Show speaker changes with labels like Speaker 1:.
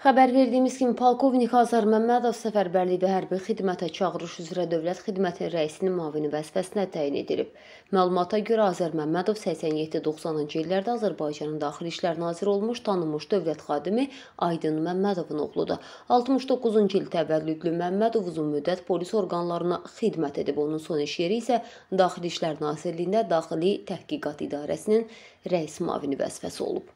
Speaker 1: Xəbər verdiyimiz kimi polkovnik Azər Məmmədov səfərbərlikdə hərbi xidmətə çağırış üzrə Dövlət Xidməti rəisinin müavini vəzifəsinə təyin edilib. Məlumata görə Azər Məmmədov 87-90-cı illərdə Azərbaycanın Daxili İşlər Naziri olmuş tanınmış dövlət xadimi Aydın Məmmədovun oğludur. 69-cu il təvəllüdlü Məmmədov uzun müddət polis orqanlarına xidmət edib. Onun son iş yeri isə Daxili İşlər Nazirliyində Daxili Təhqiqat İdarəsinin rəis müavini vəzifəsi olub.